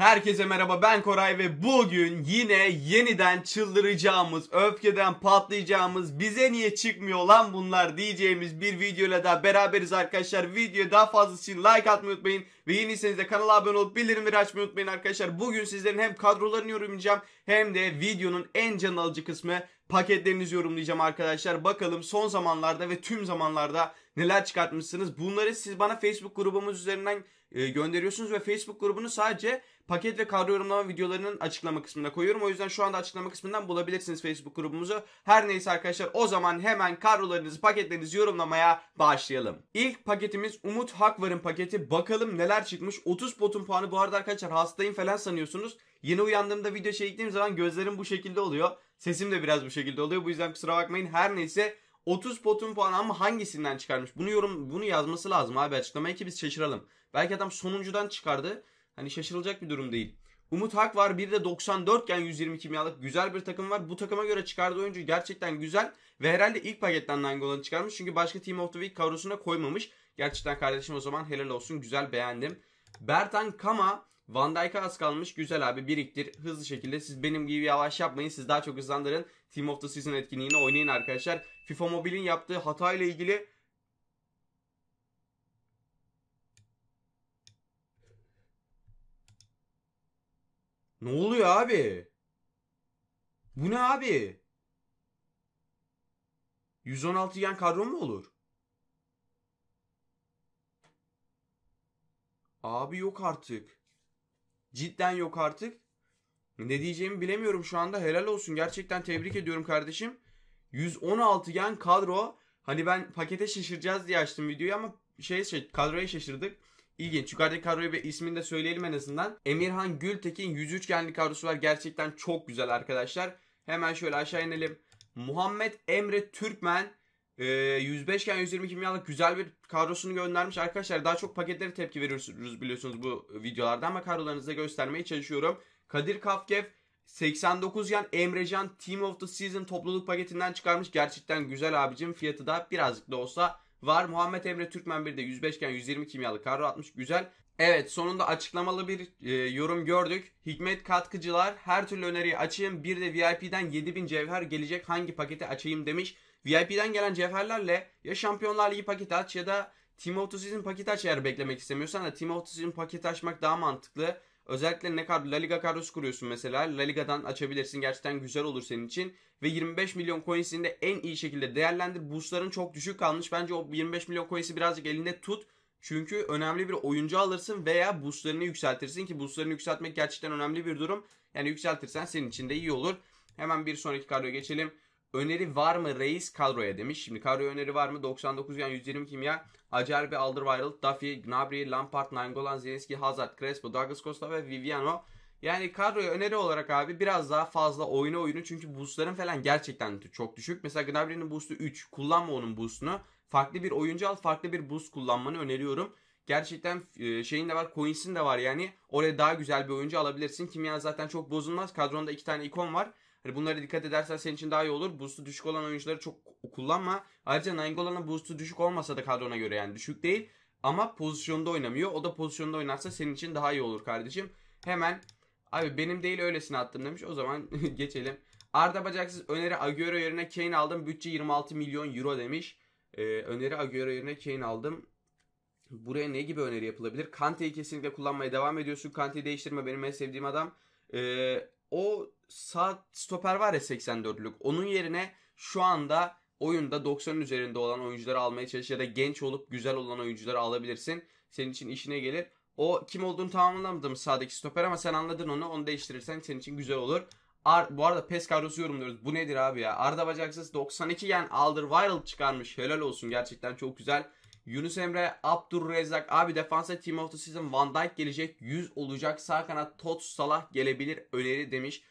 Herkese merhaba ben Koray ve bugün yine yeniden çıldıracağımız, öfkeden patlayacağımız, bize niye çıkmıyor lan bunlar diyeceğimiz bir videoyla daha beraberiz arkadaşlar. Videoya daha fazlası için like atmayı unutmayın ve yeniyseniz de kanala abone olup bildirimleri açmayı unutmayın arkadaşlar. Bugün sizlerin hem kadrolarını yorumlayacağım hem de videonun en can alıcı kısmı paketlerinizi yorumlayacağım arkadaşlar. Bakalım son zamanlarda ve tüm zamanlarda neler çıkartmışsınız. Bunları siz bana Facebook grubumuz üzerinden e, gönderiyorsunuz ve Facebook grubunu sadece paket ve kadro yorumlama videolarının açıklama kısmına koyuyorum. O yüzden şu anda açıklama kısmından bulabilirsiniz Facebook grubumuzu. Her neyse arkadaşlar o zaman hemen kadrolarınızı, paketlerinizi yorumlamaya başlayalım. İlk paketimiz Umut Hakvar'ın paketi. Bakalım neler çıkmış. 30 botun puanı bu arada arkadaşlar hastayım falan sanıyorsunuz. Yeni uyandığımda video çektiğim zaman gözlerim bu şekilde oluyor. Sesim de biraz bu şekilde oluyor. Bu yüzden kusura bakmayın. Her neyse 30 potun puanı ama hangisinden çıkarmış? Bunu yorum bunu yazması lazım abi açıklamaya ki biz şaşıralım. Belki adam sonuncudan çıkardı. Hani şaşırılacak bir durum değil. Umut Hak var. Bir de 94 gen 120 kimyalık güzel bir takım var. Bu takıma göre çıkardığı oyuncu gerçekten güzel. Ve herhalde ilk paketten Nangolan'ı çıkarmış. Çünkü başka Team of the Week kavrosuna koymamış. Gerçekten kardeşim o zaman helal olsun. Güzel beğendim. Bertan Kama Van Dijk'a az kalmış. Güzel abi biriktir. Hızlı şekilde siz benim gibi yavaş yapmayın. Siz daha çok hızlandırın. Team of the Season etkinliğini oynayın arkadaşlar. FIFA Mobile'in yaptığı hatayla ilgili Ne oluyor abi? Bu ne abi? 116 yan kadro mu olur? Abi yok artık. Cidden yok artık. Ne diyeceğimi bilemiyorum şu anda. Helal olsun. Gerçekten tebrik ediyorum kardeşim. 116 gen kadro. Hani ben pakete şaşıracağız diye açtım videoyu ama şey, şey kadroya şaşırdık. İlginç. Yukarıdaki kadroyu ve ismini de söyleyelim en azından. Emirhan Gültekin 103 genlik kadrosu var. Gerçekten çok güzel arkadaşlar. Hemen şöyle aşağı inelim. Muhammed Emre Türkmen 105 ee, iken 120 milyonluk güzel bir kadrosunu göndermiş. Arkadaşlar daha çok paketlere tepki veriyoruz biliyorsunuz bu videolarda ama kadrolarınızı göstermeye çalışıyorum. Kadir Kafkev 89 yan Emrecan Team of the Season topluluk paketinden çıkarmış. Gerçekten güzel abicim. Fiyatı da birazcık da olsa var. Muhammed Emre Türkmen bir de 105 iken 120 kimyalı karro atmış. Güzel. Evet sonunda açıklamalı bir e, yorum gördük. Hikmet katkıcılar her türlü öneriyi açayım. Bir de VIP'den 7000 cevher gelecek hangi paketi açayım demiş. VIP'den gelen cevherlerle ya Şampiyonlar Ligi paketi aç ya da Team of the Season paketi aç eğer beklemek istemiyorsan da Team of the Season paketi açmak daha mantıklı. Özellikle ne kadar La Liga kadrosu kuruyorsun mesela. La Liga'dan açabilirsin. Gerçekten güzel olur senin için. Ve 25 milyon coins'ini de en iyi şekilde değerlendir. Boost'ların çok düşük kalmış. Bence o 25 milyon coins'i birazcık elinde tut. Çünkü önemli bir oyuncu alırsın veya boostlarını yükseltirsin ki boostlarını yükseltmek gerçekten önemli bir durum. Yani yükseltirsen senin için de iyi olur. Hemen bir sonraki kadroya geçelim. Öneri var mı reis kadroya demiş. Şimdi kadroya öneri var mı? 99 yani 120 kimya. Acerbi, Alderweireld, Duffy, Gnabry, Lampard, Nangolan, Zelinski, Hazard, Crespo, Douglas Costa ve Viviano. Yani kadroya öneri olarak abi biraz daha fazla oyna oyunu. Çünkü boostların falan gerçekten çok düşük. Mesela Gnabry'nin boostu 3. Kullanma onun boostunu. Farklı bir oyuncu al, farklı bir boost kullanmanı öneriyorum. Gerçekten e, şeyin de var, coins'in de var yani. Oraya daha güzel bir oyuncu alabilirsin. Kimya zaten çok bozulmaz. Kadronda 2 tane ikon var. Hani bunlara dikkat edersen senin için daha iyi olur. Boost'u düşük olan oyuncuları çok kullanma. Ayrıca Nainggolan'ın boost'u düşük olmasa da kadrona göre yani düşük değil. Ama pozisyonda oynamıyor. O da pozisyonda oynarsa senin için daha iyi olur kardeşim. Hemen abi benim değil öylesine attım demiş. O zaman geçelim. Arda Bacaksız öneri Agüero yerine Kane aldım. Bütçe 26 milyon euro demiş. Ee, öneri Agüero yerine Kane aldım. Buraya ne gibi öneri yapılabilir? Kante'yi kesinlikle kullanmaya devam ediyorsun. Kante'yi değiştirme benim en sevdiğim adam. Ee, o sağ stoper var ya 84'lük onun yerine şu anda oyunda 90 üzerinde olan oyuncuları almaya çalış ya da genç olup güzel olan oyuncuları alabilirsin. Senin için işine gelir. O kim olduğunu tamamlamadım anlamadım sağdaki stoper ama sen anladın onu. Onu değiştirirsen senin için güzel olur. Ar bu arada PES kadrosu yorumluyoruz. Bu nedir abi ya? Arda Bacaksız 92 Alder Alderweireld çıkarmış. Helal olsun gerçekten çok güzel. Yunus Emre, Abdurrezzak abi defansa Team of the Season Van Dijk gelecek. 100 olacak. Sağ kanat Tot Salah gelebilir öneri demiş.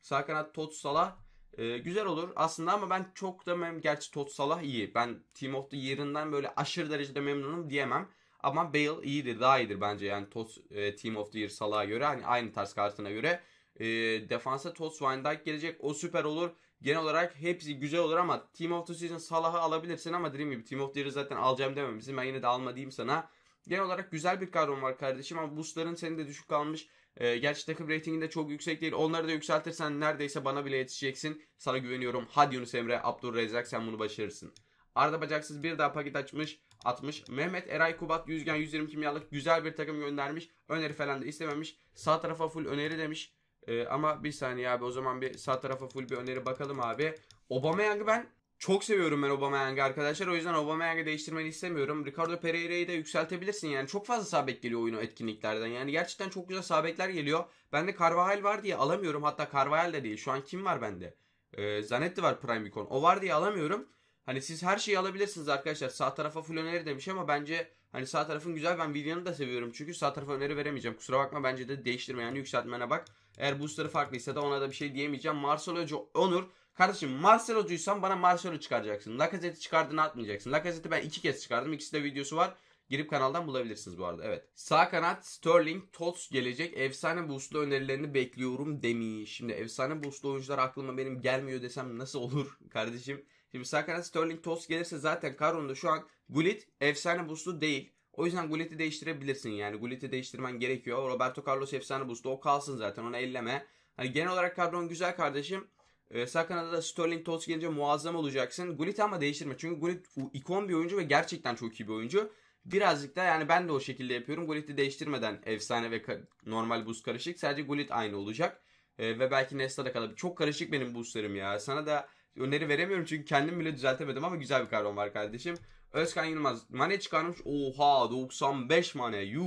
Sağ kanat Tot Salah e, güzel olur aslında ama ben çok da mem gerçi Tot Salah iyi. Ben Team of the Year'ından böyle aşırı derecede memnunum diyemem. Ama Bale iyidir, daha iyidir bence yani Tots e, Team of the Year Salah'a göre hani aynı tarz kartına göre. E, defansa Tot Van Dijk gelecek. O süper olur genel olarak hepsi güzel olur ama Team of the Season Salah'ı alabilirsin ama dediğim gibi Team of the Year'ı zaten alacağım dememişsin. Ben yine de alma diyeyim sana. Genel olarak güzel bir kadron var kardeşim ama boostların senin de düşük kalmış. E, gerçi takım reytinginde çok yüksek değil. Onları da yükseltirsen neredeyse bana bile yetişeceksin. Sana güveniyorum. Hadi Yunus Emre, Abdurrezzak sen bunu başarırsın. Arda Bacaksız bir daha paket açmış. atmış. Mehmet Eray Kubat Yüzgen 120 kimyalık güzel bir takım göndermiş. Öneri falan da istememiş. Sağ tarafa full öneri demiş. E, ama bir saniye abi o zaman bir sağ tarafa full bir öneri bakalım abi. Obama Aubameyang'ı ben çok seviyorum ben Obama Aubameyang'ı arkadaşlar. O yüzden Obama Aubameyang'ı değiştirmeni istemiyorum. Ricardo Pereira'yı da yükseltebilirsin yani. Çok fazla sabek geliyor oyunu etkinliklerden. Yani gerçekten çok güzel sabekler geliyor. Bende Carvajal var diye alamıyorum. Hatta Carvajal de değil. Şu an kim var bende? Ee, Zanetti var Prime Beacon. O var diye alamıyorum. Hani siz her şeyi alabilirsiniz arkadaşlar. Sağ tarafa full öneri demiş ama bence hani sağ tarafın güzel. Ben Willian'ı da seviyorum. Çünkü sağ tarafa öneri veremeyeceğim. Kusura bakma bence de değiştirme yani yükseltmene bak. Eğer boostları farklıysa da ona da bir şey diyemeyeceğim. Marcelo'cu Onur. Kardeşim Marcelo Marcelo'cuysan bana Marcelo çıkaracaksın. Lacazette'i çıkardığını atmayacaksın. Lacazette'i ben iki kez çıkardım. İkisi de videosu var. Girip kanaldan bulabilirsiniz bu arada. Evet. Sağ kanat Sterling, Tots gelecek. Efsane boostlu önerilerini bekliyorum demiş. Şimdi efsane boostlu oyuncular aklıma benim gelmiyor desem nasıl olur kardeşim? Şimdi sağ kanat Sterling, Tots gelirse zaten Karon'da şu an Gullit efsane boostlu değil. O yüzden Gullit'i değiştirebilirsin yani. Gullit'i değiştirmen gerekiyor. Roberto Carlos efsane busta. O kalsın zaten. Onu elleme. Hani genel olarak kadron güzel kardeşim. Ee, Sakana'da da Sterling Tots gelince muazzam olacaksın. Gullit ama değiştirme. Çünkü Gullit ikon bir oyuncu ve gerçekten çok iyi bir oyuncu. Birazcık da yani ben de o şekilde yapıyorum. Gullit'i değiştirmeden efsane ve normal buz karışık. Sadece Gullit aynı olacak. Ee, ve belki Nesta da kalabilir. Çok karışık benim boostlarım ya. Sana da öneri veremiyorum çünkü kendim bile düzeltemedim ama güzel bir kadron var kardeşim. Özkan Yılmaz mane çıkarmış. Oha 95 mane yuh.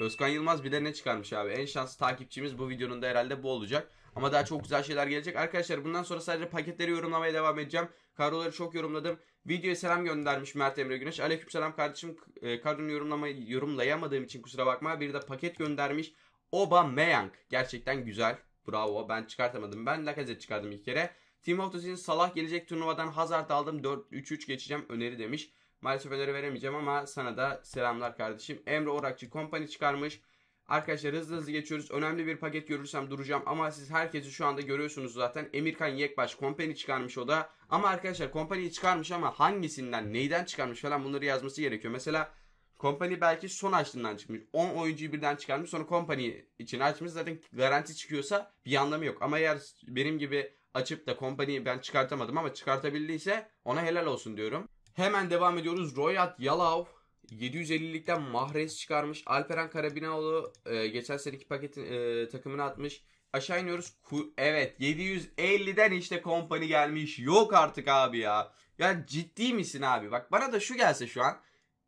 Özkan Yılmaz bir de ne çıkarmış abi. En şanslı takipçimiz bu videonun da herhalde bu olacak. Ama daha çok güzel şeyler gelecek. Arkadaşlar bundan sonra sadece paketleri yorumlamaya devam edeceğim. Kadroları çok yorumladım. Videoya selam göndermiş Mert Emre Güneş. Aleyküm selam kardeşim. E, kadronu yorumlamayı, yorumlayamadığım için kusura bakma. Bir de paket göndermiş. Oba Meyang. Gerçekten güzel. Bravo. Ben çıkartamadım. Ben Lacazette çıkardım ilk kere. Team of the Season Salah gelecek turnuvadan Hazard aldım 4-3-3 geçeceğim öneri demiş. Maalesef öneri veremeyeceğim ama sana da selamlar kardeşim. Emre Orakçı kompani çıkarmış. Arkadaşlar hızlı hızlı geçiyoruz. Önemli bir paket görürsem duracağım ama siz herkesi şu anda görüyorsunuz zaten. Emirkan Yekbaş kompani çıkarmış o da. Ama arkadaşlar kompaniyi çıkarmış ama hangisinden neyden çıkarmış falan bunları yazması gerekiyor. Mesela kompani belki son açtığından çıkmış. 10 oyuncuyu birden çıkarmış sonra kompani için açmış. Zaten garanti çıkıyorsa bir anlamı yok. Ama eğer benim gibi açıp da kompaniyi ben çıkartamadım ama çıkartabildiyse ona helal olsun diyorum. Hemen devam ediyoruz. Royat Yalav 750'likten Mahrez çıkarmış. Alperen Karabinaoğlu e, geçen seneki paketin e, takımını atmış. Aşağı iniyoruz. Ku evet 750'den işte kompani gelmiş. Yok artık abi ya. Ya ciddi misin abi? Bak bana da şu gelse şu an.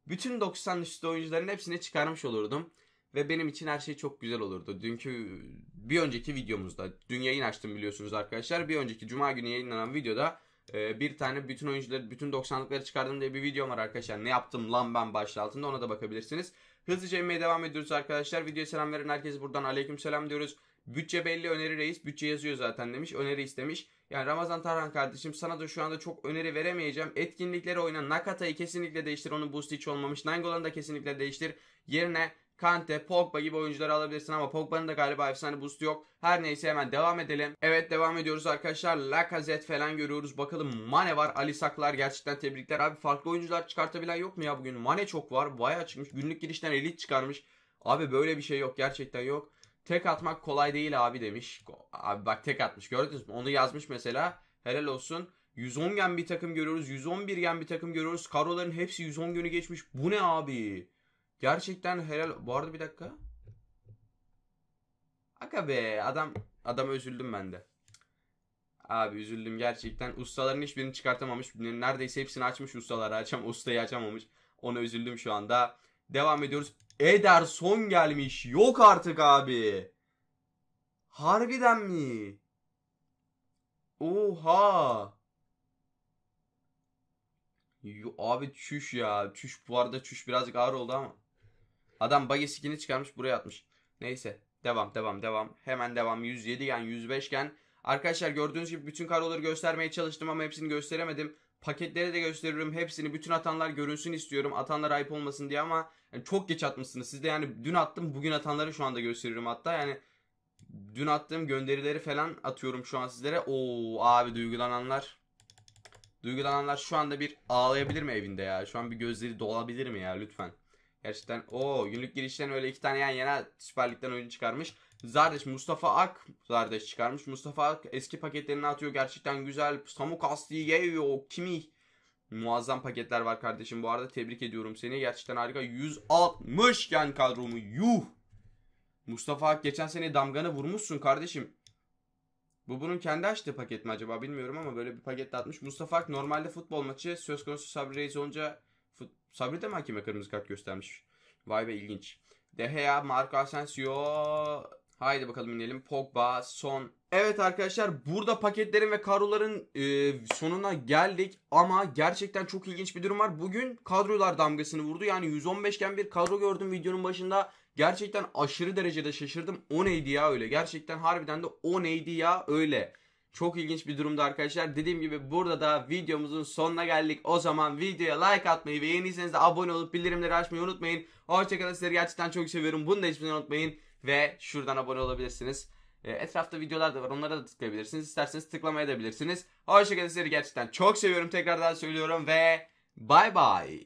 Bütün 90 üstü oyuncuların hepsini çıkarmış olurdum. Ve benim için her şey çok güzel olurdu. Dünkü bir önceki videomuzda, dün yayın açtım biliyorsunuz arkadaşlar. Bir önceki cuma günü yayınlanan videoda e, bir tane bütün oyuncuları, bütün 90'lıkları çıkardım diye bir videom var arkadaşlar. Ne yaptım lan ben başlığı altında ona da bakabilirsiniz. Hızlıca inmeye devam ediyoruz arkadaşlar. Videoya selam veren herkese buradan aleyküm selam diyoruz. Bütçe belli öneri reis. Bütçe yazıyor zaten demiş. Öneri istemiş. Yani Ramazan Tarhan kardeşim sana da şu anda çok öneri veremeyeceğim. Etkinlikleri oyna. Nakata'yı kesinlikle değiştir. Onun boost hiç olmamış. Nangolan'ı da kesinlikle değiştir. Yerine Kante, Pogba gibi oyuncuları alabilirsin ama Pogba'nın da galiba efsane boost'u yok. Her neyse hemen devam edelim. Evet devam ediyoruz arkadaşlar. Lacazette falan görüyoruz. Bakalım Mane var. Ali Saklar gerçekten tebrikler. Abi farklı oyuncular çıkartabilen yok mu ya bugün? Mane çok var. Bayağı çıkmış. Günlük girişten elit çıkarmış. Abi böyle bir şey yok. Gerçekten yok. Tek atmak kolay değil abi demiş. Abi bak tek atmış. Gördünüz mü? Onu yazmış mesela. Helal olsun. 110 gen bir takım görüyoruz. 111 gen bir takım görüyoruz. Karoların hepsi 110 günü geçmiş. Bu ne abi? Gerçekten helal. Bu arada bir dakika. Aga be adam adama üzüldüm ben de. Abi üzüldüm gerçekten. Ustaların hiçbirini çıkartamamış. Neredeyse hepsini açmış ustaları açam. Ustayı açamamış. Ona üzüldüm şu anda. Devam ediyoruz. son gelmiş. Yok artık abi. Harbiden mi? Oha. Yo, abi çüş ya. Çüş bu arada çüş birazcık ağır oldu ama. Adam buggy skin'i çıkarmış buraya atmış. Neyse devam devam devam. Hemen devam 107 iken 105 iken. Arkadaşlar gördüğünüz gibi bütün karoları göstermeye çalıştım ama hepsini gösteremedim. Paketleri de gösteririm. Hepsini bütün atanlar görünsün istiyorum. Atanlar ayıp olmasın diye ama yani çok geç atmışsınız. Siz de yani dün attım bugün atanları şu anda gösteriyorum hatta. Yani dün attığım gönderileri falan atıyorum şu an sizlere. Oo abi duygulananlar. Duygulananlar şu anda bir ağlayabilir mi evinde ya? Şu an bir gözleri dolabilir mi ya lütfen? Gerçekten o günlük girişten öyle iki tane yan yana Süper Lig'den oyun çıkarmış. Zardeş Mustafa Ak Zardeş çıkarmış. Mustafa Ak eski paketlerini atıyor. Gerçekten güzel. Samu Kastiyeyo, oh, Kimi. Muazzam paketler var kardeşim. Bu arada tebrik ediyorum seni. Gerçekten harika. 160 yan kadromu. Yuh. Mustafa Ak geçen sene damgana vurmuşsun kardeşim. Bu bunun kendi açtığı paket mi acaba bilmiyorum ama böyle bir paket atmış. Mustafa Ak normalde futbol maçı söz konusu Sabri Reis olunca Sabri de mahkeme kırmızı kart göstermiş. Vay be ilginç. Deheya, Gea, Marco Asensio. Haydi bakalım inelim. Pogba, Son. Evet arkadaşlar burada paketlerin ve kadroların e, sonuna geldik ama gerçekten çok ilginç bir durum var. Bugün kadrolar damgasını vurdu. Yani 115 iken bir kadro gördüm videonun başında. Gerçekten aşırı derecede şaşırdım. O neydi ya öyle? Gerçekten harbiden de o neydi ya öyle? Çok ilginç bir durumda arkadaşlar. Dediğim gibi burada da videomuzun sonuna geldik. O zaman videoya like atmayı ve yeniyseniz de abone olup bildirimleri açmayı unutmayın. Hoşçakalın sizleri gerçekten çok seviyorum. Bunu da hiçbir unutmayın. Ve şuradan abone olabilirsiniz. Ee, etrafta videolar da var onlara da tıklayabilirsiniz. İsterseniz tıklamaya da bilirsiniz. Hoşçakalın sizleri gerçekten çok seviyorum. Tekrardan söylüyorum ve bay bay.